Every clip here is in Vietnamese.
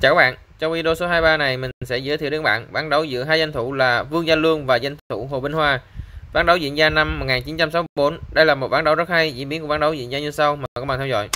Chào các bạn, trong video số 23 này mình sẽ giới thiệu đến các bạn bán đấu giữa hai danh thủ là Vương Gia Lương và danh thủ Hồ bình Hoa. Bán đấu diễn ra năm 1964, đây là một bán đấu rất hay, diễn biến của bán đấu diễn ra như sau mời các bạn theo dõi.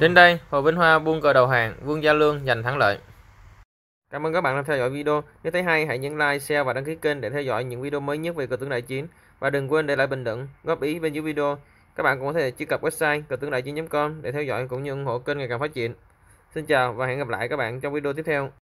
Đến đây, Hồ Vĩnh Hoa buông cờ đầu hàng, Vương Gia Lương giành thắng lợi. Cảm ơn các bạn đã theo dõi video. Nếu thấy hay, hãy nhấn like, share và đăng ký kênh để theo dõi những video mới nhất về cờ tướng đại chiến. Và đừng quên để lại bình luận, góp ý bên dưới video. Các bạn cũng có thể truy cập website cờ tướng đại chiến.com để theo dõi cũng như ủng hộ kênh ngày càng phát triển. Xin chào và hẹn gặp lại các bạn trong video tiếp theo.